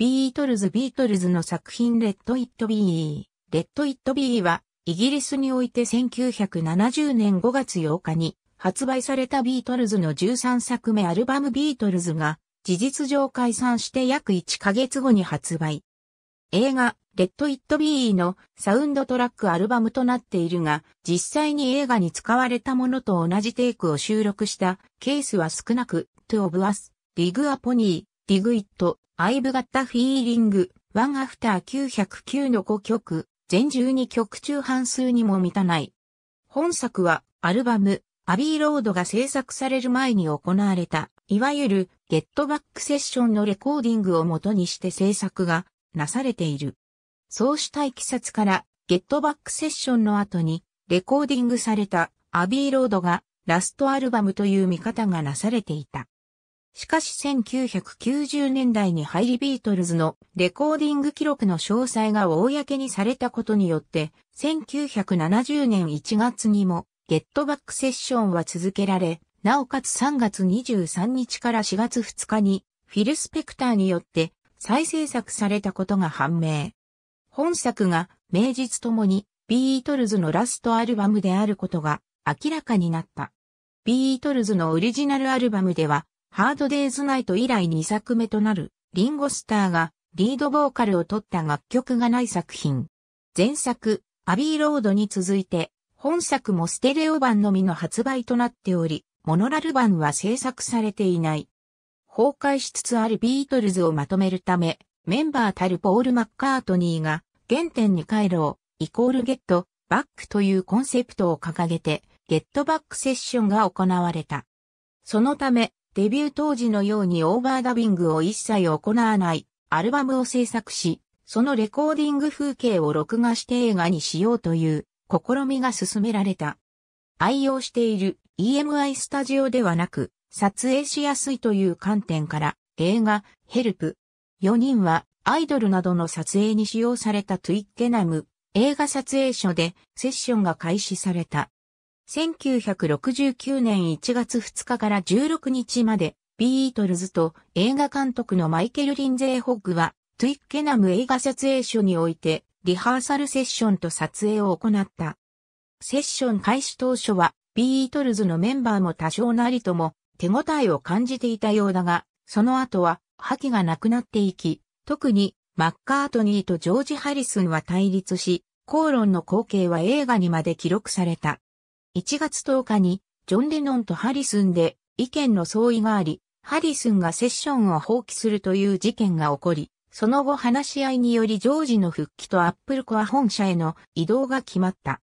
ビートルズビートルズの作品レッド・イット・ビー。レッド・イット・ビーは、イギリスにおいて1970年5月8日に発売されたビートルズの13作目アルバムビートルズが、事実上解散して約1ヶ月後に発売。映画、レッド・イット・ビーのサウンドトラックアルバムとなっているが、実際に映画に使われたものと同じテイクを収録したケースは少なく、トゥ・オブ・アス、ディグ・ア・ポニー、ディグ・イット、I've Got a Feeling、1 After 909の5曲、全12曲中半数にも満たない。本作は、アルバム、アビーロードが制作される前に行われた、いわゆる、ゲットバックセッションのレコーディングを元にして制作が、なされている。そうしたいきさつから、ゲットバックセッションの後に、レコーディングされた、アビーロードが、ラストアルバムという見方がなされていた。しかし1990年代に入りビートルズのレコーディング記録の詳細が公にされたことによって、1970年1月にもゲットバックセッションは続けられ、なおかつ3月23日から4月2日にフィル・スペクターによって再制作されたことが判明。本作が名実ともにビートルズのラストアルバムであることが明らかになった。ビートルズのオリジナルアルバムではハードデイズナイト以来2作目となる、リンゴスターがリードボーカルを取った楽曲がない作品。前作、アビーロードに続いて、本作もステレオ版のみの発売となっており、モノラル版は制作されていない。崩壊しつつあるビートルズをまとめるため、メンバーたるポール・マッカートニーが、原点に帰ろう、イコールゲット、バックというコンセプトを掲げて、ゲットバックセッションが行われた。そのため、デビュー当時のようにオーバーダビングを一切行わないアルバムを制作し、そのレコーディング風景を録画して映画にしようという試みが進められた。愛用している EMI スタジオではなく、撮影しやすいという観点から映画ヘルプ。4人はアイドルなどの撮影に使用されたトゥイッケナム映画撮影所でセッションが開始された。1969年1月2日から16日まで、ビートルズと映画監督のマイケル・リンゼー・ホッグは、トゥイッケナム映画撮影所において、リハーサルセッションと撮影を行った。セッション開始当初は、ビートルズのメンバーも多少なりとも、手応えを感じていたようだが、その後は、覇気がなくなっていき、特に、マッカートニーとジョージ・ハリスンは対立し、口論の光景は映画にまで記録された。1月10日に、ジョン・レノンとハリスンで意見の相違があり、ハリスンがセッションを放棄するという事件が起こり、その後話し合いによりジョージの復帰とアップルコア本社への移動が決まった。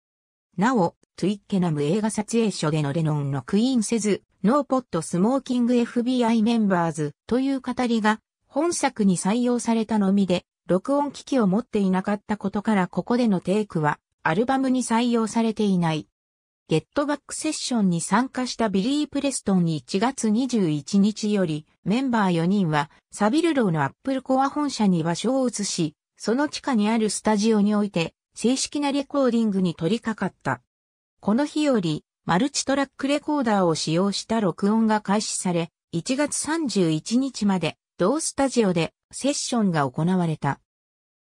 なお、トゥイッケナム映画撮影所でのレノンのクイーンせず、ノーポットスモーキング FBI メンバーズという語りが本作に採用されたのみで、録音機器を持っていなかったことからここでのテイクはアルバムに採用されていない。ゲットバックセッションに参加したビリー・プレストンに1月21日より、メンバー4人は、サビルローのアップルコア本社に場所を移し、その地下にあるスタジオにおいて、正式なレコーディングに取り掛かった。この日より、マルチトラックレコーダーを使用した録音が開始され、1月31日まで、同スタジオでセッションが行われた。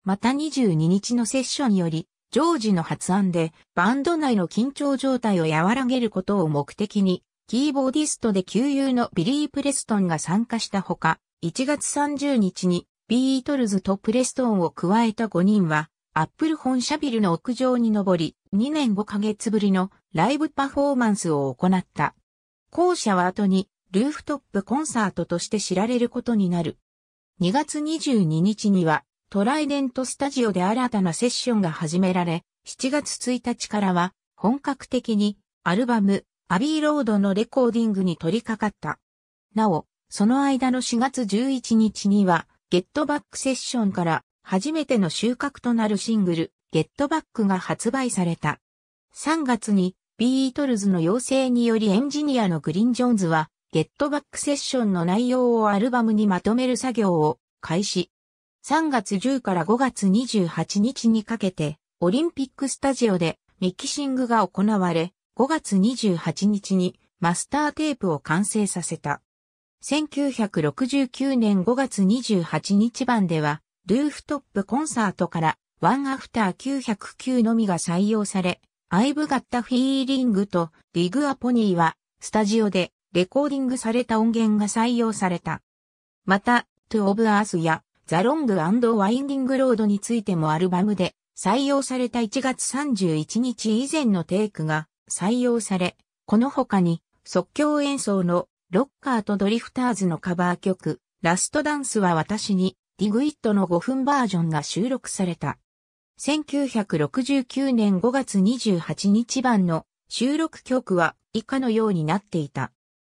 また22日のセッションより、ジョージの発案で、バンド内の緊張状態を和らげることを目的に、キーボーディストで旧友のビリー・プレストンが参加したほか、1月30日にビートルズとプレストンを加えた5人は、アップル本社ビルの屋上に登り、2年5ヶ月ぶりのライブパフォーマンスを行った。後者は後に、ルーフトップコンサートとして知られることになる。2月22日には、トライデントスタジオで新たなセッションが始められ、7月1日からは本格的にアルバム、アビーロードのレコーディングに取り掛かった。なお、その間の4月11日には、ゲットバックセッションから初めての収穫となるシングル、ゲットバックが発売された。3月に、ビートルズの要請によりエンジニアのグリーン・ジョーンズは、ゲットバックセッションの内容をアルバムにまとめる作業を開始。3月10から5月28日にかけて、オリンピックスタジオでミキシングが行われ、5月28日にマスターテープを完成させた。1969年5月28日版では、ルーフトップコンサートからワンアフター909のみが採用され、アイブガッタフィーリングとディグアポニーはスタジオでレコーディングされた音源が採用された。また、トゥオブアースやザ・ロング・ワインディング・ロードについてもアルバムで採用された1月31日以前のテイクが採用され、この他に即興演奏のロッカーとドリフターズのカバー曲、ラストダンスは私に、ディグイットの5分バージョンが収録された。1969年5月28日版の収録曲は以下のようになっていた。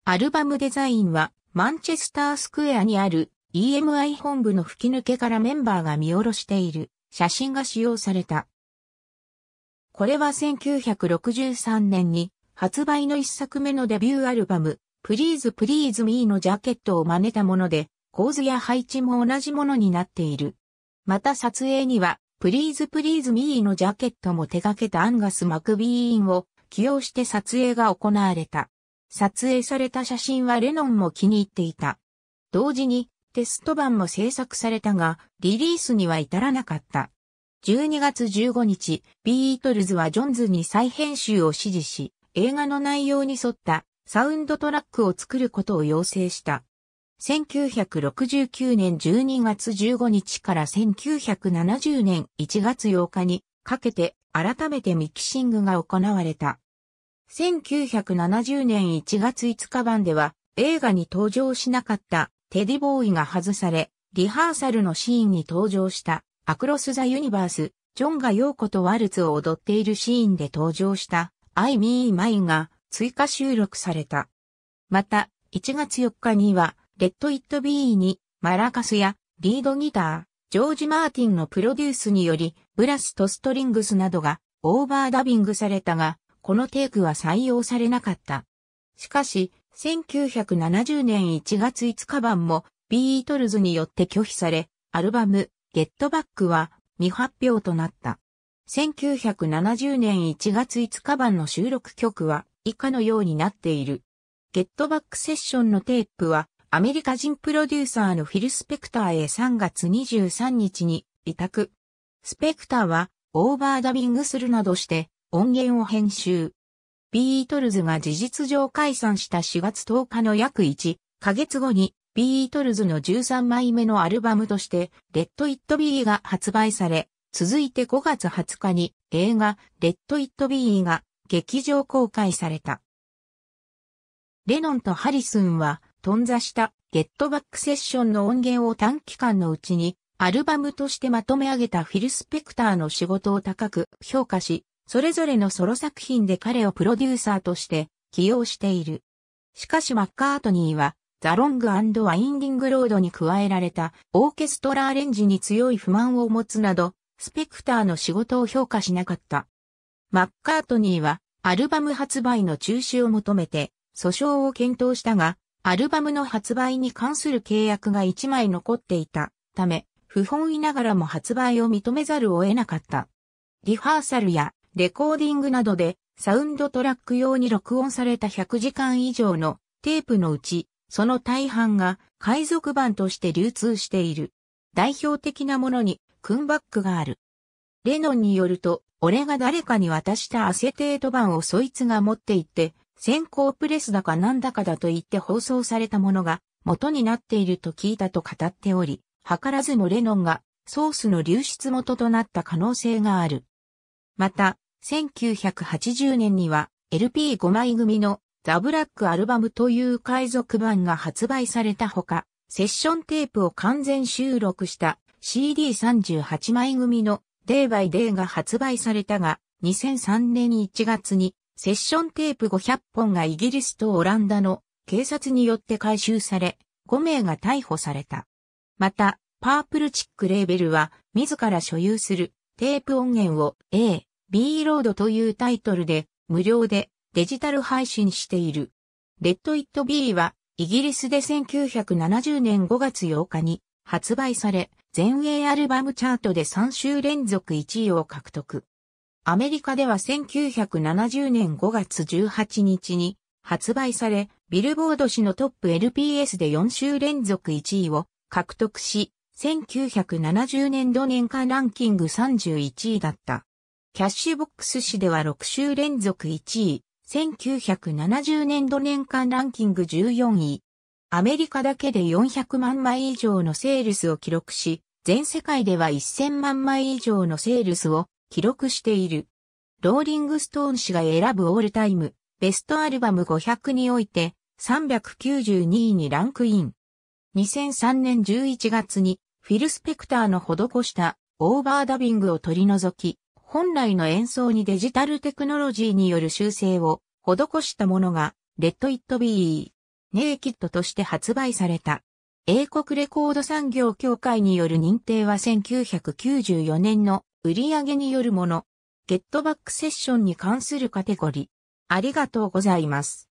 アルバムデザインはマンチェスタースクエアにある EMI 本部の吹き抜けからメンバーが見下ろしている写真が使用された。これは1963年に発売の一作目のデビューアルバム、Please Please Me のジャケットを真似たもので、構図や配置も同じものになっている。また撮影には、Please Please Me のジャケットも手掛けたアンガス・マクビーンを起用して撮影が行われた。撮影された写真はレノンも気に入っていた。同時にテスト版も制作されたが、リリースには至らなかった。12月15日、ビートルズはジョンズに再編集を指示し、映画の内容に沿ったサウンドトラックを作ることを要請した。1969年12月15日から1970年1月8日にかけて改めてミキシングが行われた。1970年1月5日版では映画に登場しなかったテディボーイが外され、リハーサルのシーンに登場した、アクロス・ザ・ユニバース、ジョンがヨーコとワルツを踊っているシーンで登場した、アイ・ミー・マイが追加収録された。また、1月4日には、レッド・イット・ビーに、マラカスや、リードギター、ジョージ・マーティンのプロデュースにより、ブラスとストリングスなどが、オーバーダビングされたが、このテイクは採用されなかった。しかし、1970年1月5日版もビートルズによって拒否され、アルバム、ゲットバックは未発表となった。1970年1月5日版の収録曲は以下のようになっている。ゲットバックセッションのテープはアメリカ人プロデューサーのフィル・スペクターへ3月23日に委託。スペクターはオーバーダビングするなどして音源を編集、ビートルズが事実上解散した4月10日の約1ヶ月後に、ビートルズの13枚目のアルバムとして、レッド・イット・ビーが発売され、続いて5月20日に映画、レッド・イット・ビーが劇場公開された。レノンとハリスンは、頓挫したゲットバックセッションの音源を短期間のうちに、アルバムとしてまとめ上げたフィル・スペクターの仕事を高く評価し、それぞれのソロ作品で彼をプロデューサーとして起用している。しかしマッカートニーは、ザ・ロング・ワインディング・ロードに加えられたオーケストラアレンジに強い不満を持つなど、スペクターの仕事を評価しなかった。マッカートニーは、アルバム発売の中止を求めて、訴訟を検討したが、アルバムの発売に関する契約が1枚残っていたため、不本意ながらも発売を認めざるを得なかった。リハーサルやレコーディングなどでサウンドトラック用に録音された100時間以上のテープのうち、その大半が海賊版として流通している。代表的なものにクンバックがある。レノンによると、俺が誰かに渡したアセテート版をそいつが持って行って、先行プレスだかなんだかだと言って放送されたものが元になっていると聞いたと語っており、図らずもレノンがソースの流出元となった可能性がある。また、1980年には LP5 枚組のザ・ブラックアルバムという海賊版が発売されたほか、セッションテープを完全収録した CD38 枚組のデイバイデイが発売されたが、2003年1月にセッションテープ500本がイギリスとオランダの警察によって回収され、5名が逮捕された。また、パープルチックレーベルは自ら所有するテープ音源を A、B ロードというタイトルで無料でデジタル配信している。レッド・イット・ビーはイギリスで1970年5月8日に発売され、全英アルバムチャートで3週連続1位を獲得。アメリカでは1970年5月18日に発売され、ビルボード誌のトップ LPS で4週連続1位を獲得し、1970年度年間ランキング31位だった。キャッシュボックス誌では6週連続1位、1970年度年間ランキング14位。アメリカだけで400万枚以上のセールスを記録し、全世界では1000万枚以上のセールスを記録している。ローリングストーン氏が選ぶオールタイム、ベストアルバム500において392位にランクイン。2003年11月にフィル・スペクターの施したオーバーダビングを取り除き、本来の演奏にデジタルテクノロジーによる修正を施したものが、レッド・イット・ビー、ネイキッドとして発売された。英国レコード産業協会による認定は1994年の売り上げによるもの。ゲットバックセッションに関するカテゴリー。ありがとうございます。